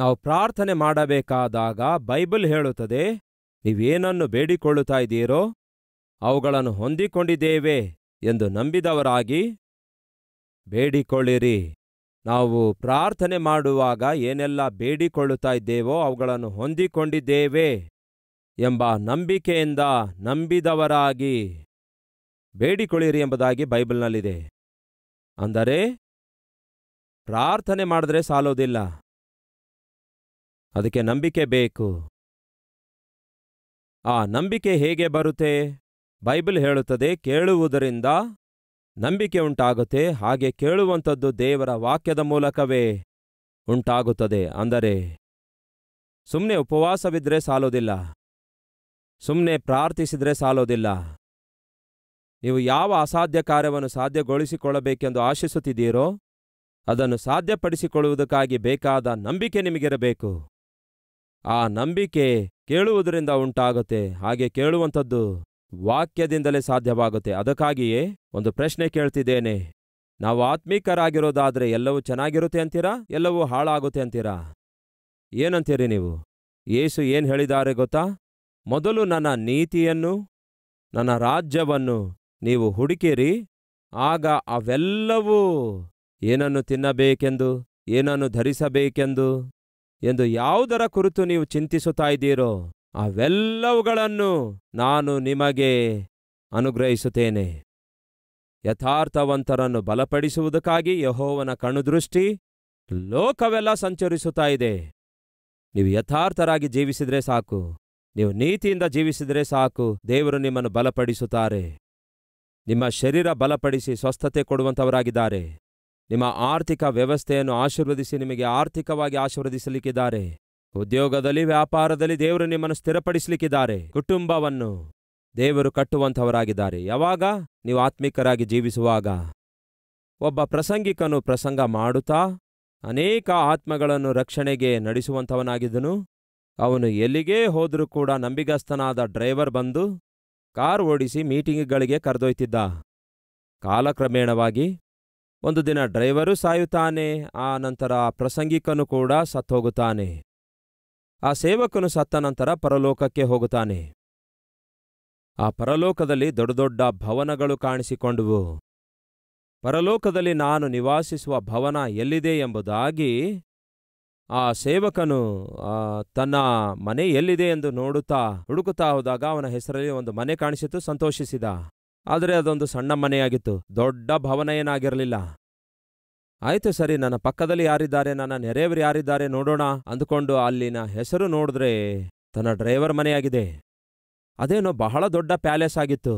ನಾವು ಪ್ರಾರ್ಥನೆ ಮಾಡಬೇಕಾದಾಗ ಬೈಬಲ್ ಹೇಳುತ್ತದೆ ನೀವೇನನ್ನು ಬೇಡಿಕೊಳ್ಳುತ್ತಾ ಇದ್ದೀರೋ ಅವುಗಳನ್ನು ಹೊಂದಿಕೊಂಡಿದ್ದೇವೆ ಎಂದು ನಂಬಿದವರಾಗಿ ಬೇಡಿಕೊಳ್ಳಿರಿ ನಾವು ಪ್ರಾರ್ಥನೆ ಮಾಡುವಾಗ ಏನೆಲ್ಲ ಬೇಡಿಕೊಳ್ಳುತ್ತಾ ಇದ್ದೇವೋ ಅವುಗಳನ್ನು ಹೊಂದಿಕೊಂಡಿದ್ದೇವೆ ಎಂಬ ನಂಬಿಕೆಯಿಂದ ನಂಬಿದವರಾಗಿ ಬೇಡಿಕೊಳ್ಳಿರಿ ಎಂಬುದಾಗಿ ಬೈಬಲ್ನಲ್ಲಿದೆ ಅಂದರೆ ಪ್ರಾರ್ಥನೆ ಮಾಡಿದ್ರೆ ಸಾಲೋದಿಲ್ಲ ಅದಕ್ಕೆ ನಂಬಿಕೆ ಬೇಕು ಆ ನಂಬಿಕೆ ಹೇಗೆ ಬರುತ್ತೆ ಬೈಬಲ್ ಹೇಳುತ್ತದೆ ಕೇಳುವುದರಿಂದ ನಂಬಿಕೆ ಉಂಟಾಗುತ್ತೆ ಹಾಗೆ ಕೇಳುವಂಥದ್ದು ದೇವರ ವಾಕ್ಯದ ಮೂಲಕವೇ ಉಂಟಾಗುತ್ತದೆ ಅಂದರೆ ಸುಮ್ಮನೆ ಉಪವಾಸವಿದ್ರೆ ಸಾಲೋದಿಲ್ಲ ಸುಮ್ಮನೆ ಪ್ರಾರ್ಥಿಸಿದ್ರೆ ಸಾಲೋದಿಲ್ಲ ನೀವು ಯಾವ ಅಸಾಧ್ಯ ಕಾರ್ಯವನ್ನು ಸಾಧ್ಯಗೊಳಿಸಿಕೊಳ್ಳಬೇಕೆಂದು ಆಶಿಸುತ್ತಿದ್ದೀರೋ ಅದನ್ನು ಸಾಧ್ಯಪಡಿಸಿಕೊಳ್ಳುವುದಕ್ಕಾಗಿ ಬೇಕಾದ ನಂಬಿಕೆ ನಿಮಗಿರಬೇಕು ಆ ನಂಬಿಕೆ ಕೇಳುವುದರಿಂದ ಉಂಟಾಗುತ್ತೆ ಹಾಗೆ ಕೇಳುವಂಥದ್ದು ವಾಕ್ಯದಿಂದಲೇ ಸಾಧ್ಯವಾಗುತ್ತೆ ಅದಕ್ಕಾಗಿಯೇ ಒಂದು ಪ್ರಶ್ನೆ ಕೇಳ್ತಿದ್ದೇನೆ ನಾವು ಆತ್ಮೀಕರಾಗಿರೋದಾದರೆ ಎಲ್ಲವೂ ಚೆನ್ನಾಗಿರುತ್ತೆ ಅಂತೀರಾ ಎಲ್ಲವೂ ಹಾಳಾಗುತ್ತೆ ಅಂತೀರಾ ಏನಂತೀರಿ ನೀವು ಯೇಸು ಏನು ಹೇಳಿದ್ದಾರೆ ಗೊತ್ತಾ ಮೊದಲು ನನ್ನ ನೀತಿಯನ್ನು ನನ್ನ ರಾಜ್ಯವನ್ನು ನೀವು ಹುಡುಕಿರಿ ಆಗ ಅವೆಲ್ಲವೂ ಏನನ್ನು ತಿನ್ನಬೇಕೆಂದು ಏನನ್ನು ಧರಿಸಬೇಕೆಂದು ಎಂದು ಯಾವುದರ ಕುರಿತು ನೀವು ಚಿಂತಿಸುತ್ತಾ ಇದ್ದೀರೋ ಅವೆಲ್ಲವುಗಳನ್ನು ನಾನು ನಿಮಗೆ ಅನುಗ್ರಹಿಸುತ್ತೇನೆ ಯಥಾರ್ಥವಂತರನ್ನು ಬಲಪಡಿಸುವುದಕ್ಕಾಗಿ ಯಹೋವನ ಕಣುದೃಷ್ಟಿ ಲೋಕವೆಲ್ಲ ಸಂಚರಿಸುತ್ತಾ ಇದೆ ನೀವು ಯಥಾರ್ಥರಾಗಿ ಜೀವಿಸಿದರೆ ಸಾಕು ನೀವು ನೀತಿಯಿಂದ ಜೀವಿಸಿದರೆ ಸಾಕು ದೇವರು ನಿಮ್ಮನ್ನು ಬಲಪಡಿಸುತ್ತಾರೆ ನಿಮ್ಮ ಶರೀರ ಬಲಪಡಿಸಿ ಸ್ವಸ್ಥತೆ ಕೊಡುವಂಥವರಾಗಿದ್ದಾರೆ ನಿಮ್ಮ ಆರ್ಥಿಕ ವ್ಯವಸ್ಥೆಯನ್ನು ಆಶೀರ್ವದಿಸಿ ನಿಮಗೆ ಆರ್ಥಿಕವಾಗಿ ಆಶೀರ್ವದಿಸಲಿಕ್ಕಿದ್ದಾರೆ ಉದ್ಯೋಗದಲ್ಲಿ ವ್ಯಾಪಾರದಲ್ಲಿ ದೇವರು ನಿಮ್ಮನ್ನು ಸ್ಥಿರಪಡಿಸಲಿಕ್ಕಿದ್ದಾರೆ ಕುಟುಂಬವನ್ನು ದೇವರು ಕಟ್ಟುವಂಥವರಾಗಿದ್ದಾರೆ ಯಾವಾಗ ನೀವು ಆತ್ಮಿಕರಾಗಿ ಜೀವಿಸುವಾಗ ಒಬ್ಬ ಪ್ರಸಂಗಿಕನು ಪ್ರಸಂಗ ಮಾಡುತ್ತಾ ಅನೇಕ ಆತ್ಮಗಳನ್ನು ರಕ್ಷಣೆಗೆ ನಡೆಸುವಂಥವನಾಗಿದ್ದನು ಅವನು ಎಲ್ಲಿಗೇ ಹೋದರೂ ಕೂಡ ನಂಬಿಗಸ್ತನಾದ ಡ್ರೈವರ್ ಬಂದು ಕಾರ್ ಓಡಿಸಿ ಮೀಟಿಂಗ್ಗಳಿಗೆ ಕರೆದೊಯ್ತಿದ್ದ ಕಾಲಕ್ರಮೇಣವಾಗಿ ಒಂದು ದಿನ ಡ್ರೈವರು ಸಾಯುತ್ತಾನೆ ಆ ನಂತರ ಪ್ರಸಂಗಿಕನು ಕೂಡ ಸತ್ತೋಗುತ್ತಾನೆ ಆ ಸೇವಕನು ಸತ್ತ ನಂತರ ಪರಲೋಕಕ್ಕೆ ಹೋಗುತ್ತಾನೆ ಆ ಪರಲೋಕದಲ್ಲಿ ದೊಡ್ಡ ದೊಡ್ಡ ಭವನಗಳು ಕಾಣಿಸಿಕೊಂಡುವು ಪರಲೋಕದಲ್ಲಿ ನಾನು ನಿವಾಸಿಸುವ ಭವನ ಎಲ್ಲಿದೆ ಎಂಬುದಾಗಿ ಆ ಸೇವಕನು ತನ್ನ ಮನೆ ಎಲ್ಲಿದೆ ಎಂದು ನೋಡುತ್ತಾ ಹುಡುಕುತ್ತಾ ಹೋದಾಗ ಅವನ ಹೆಸರಲ್ಲಿ ಒಂದು ಮನೆ ಕಾಣಿಸಿತು ಸಂತೋಷಿಸಿದ ಆದರೆ ಅದೊಂದು ಸಣ್ಣ ಮನೆಯಾಗಿತ್ತು ದೊಡ್ಡ ಭವನ ಏನಾಗಿರಲಿಲ್ಲ ಆಯಿತು ಸರಿ ನನ್ನ ಪಕ್ಕದಲ್ಲಿ ಯಾರಿದ್ದಾರೆ ನನ್ನ ನೆರೆಯವರು ಯಾರಿದ್ದಾರೆ ನೋಡೋಣ ಅಂದುಕೊಂಡು ಅಲ್ಲಿನ ಹೆಸರು ನೋಡಿದ್ರೆ ತನ್ನ ಡ್ರೈವರ್ ಮನೆಯಾಗಿದೆ ಅದೇನೋ ಬಹಳ ದೊಡ್ಡ ಪ್ಯಾಲೇಸ್ ಆಗಿತ್ತು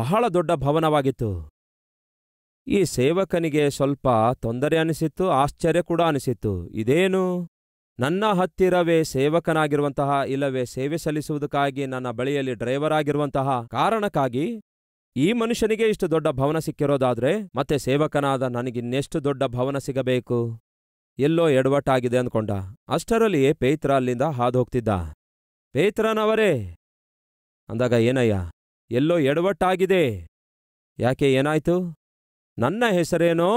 ಬಹಳ ದೊಡ್ಡ ಭವನವಾಗಿತ್ತು ಈ ಸೇವಕನಿಗೆ ಸ್ವಲ್ಪ ತೊಂದರೆ ಅನಿಸಿತ್ತು ಆಶ್ಚರ್ಯ ಕೂಡ ಅನಿಸಿತ್ತು ಇದೇನು ನನ್ನ ಹತ್ತಿರವೇ ಸೇವಕನಾಗಿರುವಂತಹ ಇಲ್ಲವೇ ಸೇವೆ ಸಲ್ಲಿಸುವುದಕ್ಕಾಗಿ ನನ್ನ ಬಳಿಯಲ್ಲಿ ಡ್ರೈವರ್ ಆಗಿರುವಂತಹ ಕಾರಣಕ್ಕಾಗಿ ಈ ಮನುಷ್ಯನಿಗೆ ಇಷ್ಟು ದೊಡ್ಡ ಭವನ ಸಿಕ್ಕಿರೋದಾದ್ರೆ ಮತ್ತೆ ಸೇವಕನಾದ ನನಗಿನ್ನೆಷ್ಟು ದೊಡ್ಡ ಭವನ ಸಿಗಬೇಕು ಎಲ್ಲೋ ಎಡವಟ್ಟಾಗಿದೆ ಅಂದ್ಕೊಂಡ ಅಷ್ಟರಲ್ಲಿಯೇ ಪೇತ್ರ ಅಲ್ಲಿಂದ ಹಾದೋಗ್ತಿದ್ದ ಪೇತ್ರನವರೇ ಅಂದಾಗ ಏನಯ್ಯ ಎಲ್ಲೋ ಎಡವಟ್ಟಾಗಿದೆ ಯಾಕೆ ಏನಾಯ್ತು ನನ್ನ ಹೆಸರೇನೋ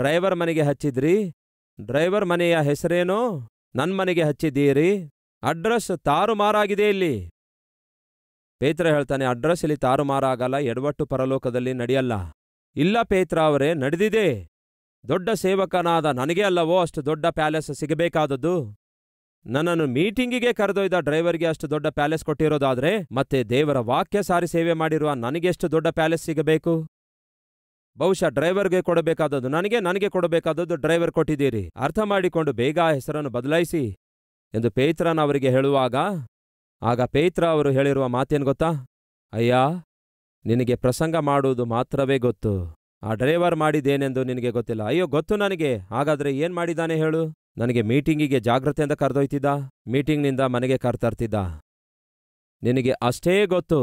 ಡ್ರೈವರ್ ಮನೆಗೆ ಹಚ್ಚಿದ್ರಿ ಡ್ರೈವರ್ ಮನೆಯ ಹೆಸರೇನೋ ನನ್ನ ಮನೆಗೆ ಹಚ್ಚಿದ್ದೀರಿ ಅಡ್ರೆಸ್ ತಾರುಮಾರಾಗಿದೆ ಇಲ್ಲಿ ಪೇತ್ರ ಹೇಳ್ತಾನೆ ಅಡ್ರೆಸ್ ಇಲ್ಲಿ ತಾರುಮಾರಾಗಲ್ಲ ಎಡವಟ್ಟು ಪರಲೋಕದಲ್ಲಿ ನಡೆಯಲ್ಲ ಇಲ್ಲ ಪೇತ್ರ ಅವರೇ ನಡೆದಿದೆ ದೊಡ್ಡ ಸೇವಕನಾದ ನನಗೆ ಅಲ್ಲವೋ ಅಷ್ಟು ದೊಡ್ಡ ಪ್ಯಾಲೇಸ್ ಸಿಗಬೇಕಾದದ್ದು ನನ್ನನ್ನು ಮೀಟಿಂಗಿಗೆ ಕರೆದೊಯ್ದ ಡ್ರೈವರ್ಗೆ ಅಷ್ಟು ದೊಡ್ಡ ಪ್ಯಾಲೇಸ್ ಕೊಟ್ಟಿರೋದಾದ್ರೆ ಮತ್ತೆ ದೇವರ ವಾಕ್ಯ ಸಾರಿ ಸೇವೆ ಮಾಡಿರುವ ನನಗೆಷ್ಟು ದೊಡ್ಡ ಪ್ಯಾಲೇಸ್ ಸಿಗಬೇಕು ಬಹುಶಃ ಡ್ರೈವರ್ಗೆ ಕೊಡಬೇಕಾದದ್ದು ನನಗೆ ನನಗೆ ಕೊಡಬೇಕಾದದ್ದು ಡ್ರೈವರ್ ಕೊಟ್ಟಿದ್ದೀರಿ ಅರ್ಥ ಮಾಡಿಕೊಂಡು ಬೇಗ ಹೆಸರನ್ನು ಬದಲಾಯಿಸಿ ಎಂದು ಪೇತ್ರನ ಅವರಿಗೆ ಹೇಳುವಾಗ ಆಗ ಪೇತ್ರ ಅವರು ಹೇಳಿರುವ ಮಾತೇನು ಗೊತ್ತಾ ಅಯ್ಯ ನಿನಗೆ ಪ್ರಸಂಗ ಮಾಡುವುದು ಮಾತ್ರವೇ ಗೊತ್ತು ಆ ಡ್ರೈವರ್ ಮಾಡಿದ್ದೇನೆಂದು ನಿನಗೆ ಗೊತ್ತಿಲ್ಲ ಅಯ್ಯೋ ಗೊತ್ತು ನನಗೆ ಹಾಗಾದರೆ ಏನು ಮಾಡಿದ್ದಾನೆ ಹೇಳು ನನಗೆ ಮೀಟಿಂಗಿಗೆ ಜಾಗ್ರತೆಯಿಂದ ಕರೆದೊಯ್ತಿದ್ದ ಮೀಟಿಂಗ್ನಿಂದ ಮನೆಗೆ ಕರ್ತರ್ತಿದ್ದ ನಿನಗೆ ಅಷ್ಟೇ ಗೊತ್ತು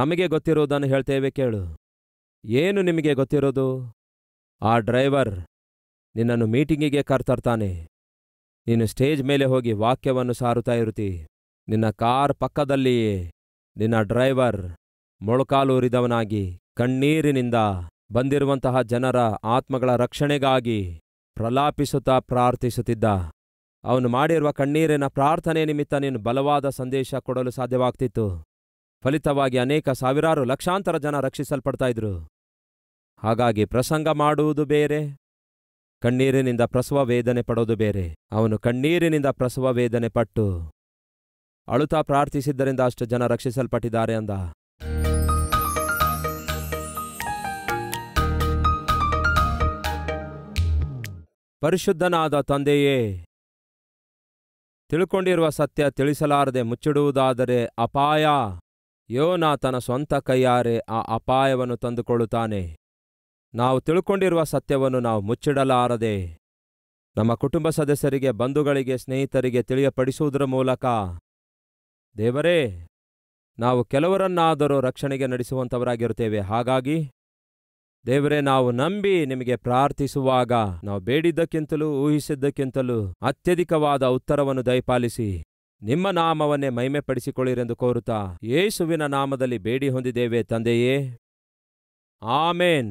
ನಮಗೆ ಗೊತ್ತಿರುವುದನ್ನು ಹೇಳ್ತೇವೆ ಕೇಳು ಏನು ನಿಮಗೆ ಗೊತ್ತಿರೋದು ಆ ಡ್ರೈವರ್ ನಿನ್ನನ್ನು ಮೀಟಿಂಗಿಗೆ ಕರ್ತರ್ತಾನೆ ನೀನು ಸ್ಟೇಜ್ ಮೇಲೆ ಹೋಗಿ ವಾಕ್ಯವನ್ನು ಸಾರುತ್ತಾ ಇರುತ್ತಿ ನಿನ್ನ ಕಾರ್ ಪಕ್ಕದಲ್ಲಿಯೇ ನಿನ್ನ ಡ್ರೈವರ್ ಮೊಳಕಾಲೂರಿದವನಾಗಿ ಕಣ್ಣೀರಿನಿಂದ ಬಂದಿರುವಂತಹ ಜನರ ಆತ್ಮಗಳ ರಕ್ಷಣೆಗಾಗಿ ಪ್ರಲಾಪಿಸುತ್ತಾ ಪ್ರಾರ್ಥಿಸುತ್ತಿದ್ದ ಅವನು ಮಾಡಿರುವ ಕಣ್ಣೀರಿನ ಪ್ರಾರ್ಥನೆ ನಿಮಿತ್ತ ನೀನು ಬಲವಾದ ಸಂದೇಶ ಕೊಡಲು ಸಾಧ್ಯವಾಗ್ತಿತ್ತು ಫಲಿತವಾಗಿ ಅನೇಕ ಸಾವಿರಾರು ಲಕ್ಷಾಂತರ ಜನ ರಕ್ಷಿಸಲ್ಪಡ್ತಾ ಇದ್ರು ಹಾಗಾಗಿ ಪ್ರಸಂಗ ಮಾಡುವುದು ಬೇರೆ ಕಣ್ಣೀರಿನಿಂದ ಪ್ರಸವ ವೇದನೆ ಪಡೋದು ಬೇರೆ ಅವನು ಕಣ್ಣೀರಿನಿಂದ ಪ್ರಸವ ವೇದನೆ ಪಟ್ಟು ಅಳುತಾ ಪ್ರಾರ್ಥಿಸಿದ್ದರಿಂದ ಅಷ್ಟು ಜನ ರಕ್ಷಿಸಲ್ಪಟ್ಟಿದ್ದಾರೆ ಅಂದ ಪರಿಶುದ್ಧನಾದ ತಂದೆಯೇ ತಿಳ್ಕೊಂಡಿರುವ ಸತ್ಯ ತಿಳಿಸಲಾರದೆ ಮುಚ್ಚಿಡುವುದಾದರೆ ಅಪಾಯ ಯೋನಾ ತನ್ನ ಸ್ವಂತ ಕೈಯಾರೆ ಆ ಅಪಾಯವನ್ನು ತಂದುಕೊಳ್ಳುತ್ತಾನೆ ನಾವು ತಿಳ್ಕೊಂಡಿರುವ ಸತ್ಯವನ್ನು ನಾವು ಮುಚ್ಚಿಡಲಾರದೆ ನಮ್ಮ ಕುಟುಂಬ ಸದಸ್ಯರಿಗೆ ಬಂಧುಗಳಿಗೆ ಸ್ನೇಹಿತರಿಗೆ ತಿಳಿಯಪಡಿಸುವುದರ ಮೂಲಕ ದೇವರೇ ನಾವು ಕೆಲವರನ್ನಾದರೂ ರಕ್ಷಣೆಗೆ ನಡೆಸುವಂಥವರಾಗಿರುತ್ತೇವೆ ಹಾಗಾಗಿ ದೇವರೇ ನಾವು ನಂಬಿ ನಿಮಗೆ ಪ್ರಾರ್ಥಿಸುವಾಗ ನಾವು ಬೇಡಿದ್ದಕ್ಕಿಂತಲೂ ಊಹಿಸಿದ್ದಕ್ಕಿಂತಲೂ ಅತ್ಯಧಿಕವಾದ ಉತ್ತರವನ್ನು ದಯಪಾಲಿಸಿ ನಿಮ್ಮ ನಾಮವನ್ನೇ ಮಹಿಮೆಪಡಿಸಿಕೊಳ್ಳಿರೆಂದು ಕೋರುತ್ತಾ ಯೇಸುವಿನ ನಾಮದಲ್ಲಿ ಬೇಡಿ ಹೊಂದಿದ್ದೇವೆ ತಂದೆಯೇ ಆಮೇನ್